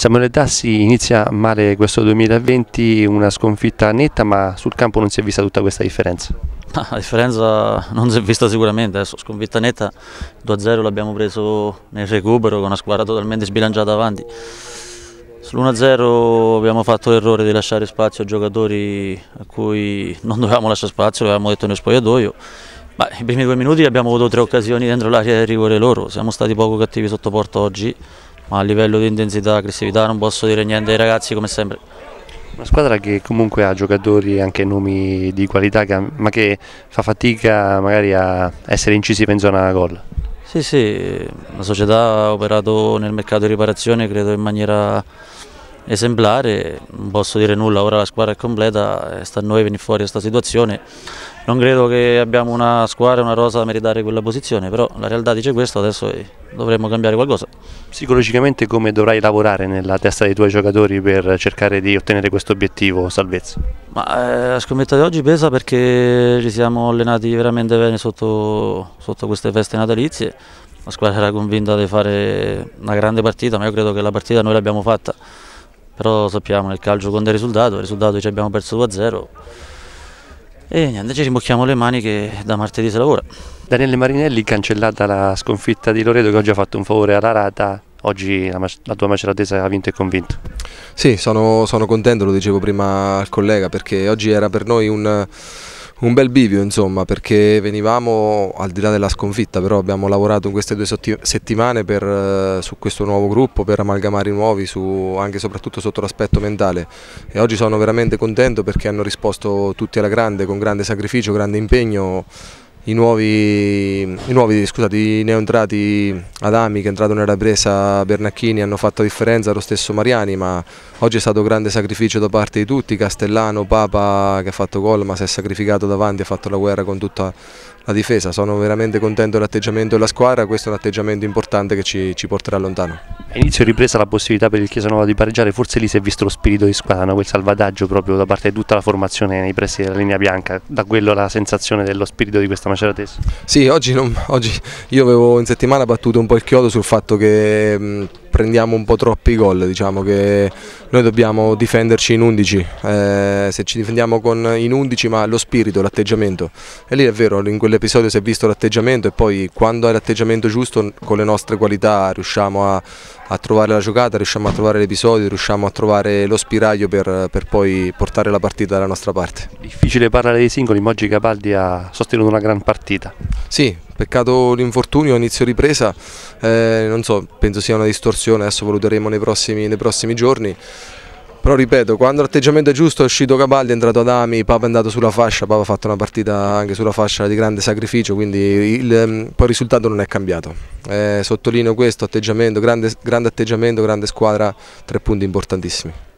Samuele Dassi inizia male questo 2020, una sconfitta netta, ma sul campo non si è vista tutta questa differenza. la differenza non si è vista sicuramente, adesso eh. sconfitta netta, 2-0 l'abbiamo preso nel recupero con una squadra totalmente sbilanciata avanti. Sull'1-0 abbiamo fatto l'errore di lasciare spazio a giocatori a cui non dovevamo lasciare spazio, l'avevamo detto nel spogliatoio. Ma I primi due minuti abbiamo avuto tre occasioni dentro l'area del rigore loro, siamo stati poco cattivi sotto porta oggi ma a livello di intensità, e aggressività non posso dire niente ai ragazzi come sempre. Una squadra che comunque ha giocatori e anche nomi di qualità, ma che fa fatica magari a essere incisiva in zona gol. Sì, sì, la società ha operato nel mercato di riparazione credo in maniera esemplare, non posso dire nulla, ora la squadra è completa, eh, sta a noi venire fuori da questa situazione non credo che abbiamo una squadra, una rosa da meritare quella posizione, però la realtà dice questo, adesso eh, dovremmo cambiare qualcosa. Psicologicamente come dovrai lavorare nella testa dei tuoi giocatori per cercare di ottenere questo obiettivo salvezza? Ma, eh, la scommetta di oggi pesa perché ci siamo allenati veramente bene sotto, sotto queste feste natalizie, la squadra era convinta di fare una grande partita, ma io credo che la partita noi l'abbiamo fatta, però sappiamo nel calcio con il risultato, il risultato ci abbiamo perso 2-0 e niente, ci rimbocchiamo le maniche da martedì si lavora. Daniele Marinelli, cancellata la sconfitta di Loredo che oggi ha fatto un favore alla Rata, oggi la, la tua maceratesa ha vinto e convinto. Sì, sono, sono contento, lo dicevo prima al collega, perché oggi era per noi un un bel bivio insomma perché venivamo al di là della sconfitta però abbiamo lavorato in queste due settimane per, eh, su questo nuovo gruppo per amalgamare i nuovi su, anche e soprattutto sotto l'aspetto mentale e oggi sono veramente contento perché hanno risposto tutti alla grande con grande sacrificio, grande impegno i nuovi, i nuovi scusate, i neoentrati Adami che è entrato nella presa Bernacchini hanno fatto differenza lo stesso Mariani ma oggi è stato grande sacrificio da parte di tutti Castellano, Papa che ha fatto gol ma si è sacrificato davanti ha fatto la guerra con tutta la difesa sono veramente contento dell'atteggiamento della squadra questo è un atteggiamento importante che ci, ci porterà lontano Inizio ripresa la possibilità per il Chiesanova di pareggiare, forse lì si è visto lo spirito di squadra, no? quel salvataggio proprio da parte di tutta la formazione nei pressi della linea bianca, da quello la sensazione dello spirito di questa maceratese. Sì, oggi, non, oggi io avevo in settimana battuto un po' il chiodo sul fatto che... Mh, prendiamo un po' troppi gol, diciamo che noi dobbiamo difenderci in 11, eh, se ci difendiamo con, in 11 ma lo spirito, l'atteggiamento e lì è vero, in quell'episodio si è visto l'atteggiamento e poi quando è l'atteggiamento giusto con le nostre qualità riusciamo a, a, trovare la giocata, riusciamo a trovare l'episodio, riusciamo a trovare lo spiraglio per, per, poi portare la partita dalla nostra parte. Difficile parlare dei singoli, ma oggi Capaldi ha sostenuto una gran partita. Sì, Peccato l'infortunio, inizio ripresa, eh, non so, penso sia una distorsione, adesso valuteremo nei prossimi, nei prossimi giorni. Però ripeto, quando l'atteggiamento è giusto è uscito Cabaldi, è entrato Adami, Papa è andato sulla fascia, Papa ha fatto una partita anche sulla fascia di grande sacrificio, quindi il, ehm, poi il risultato non è cambiato. Eh, sottolineo questo atteggiamento, grande, grande atteggiamento, grande squadra, tre punti importantissimi.